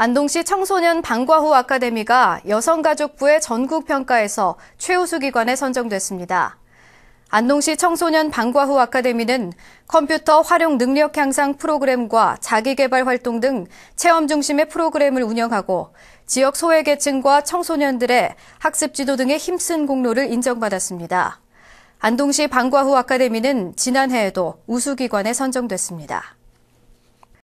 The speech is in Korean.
안동시 청소년 방과후 아카데미가 여성가족부의 전국평가에서 최우수 기관에 선정됐습니다. 안동시 청소년 방과후 아카데미는 컴퓨터 활용 능력 향상 프로그램과 자기개발 활동 등 체험 중심의 프로그램을 운영하고 지역 소외계층과 청소년들의 학습 지도 등의 힘쓴 공로를 인정받았습니다. 안동시 방과후 아카데미는 지난해에도 우수기관에 선정됐습니다.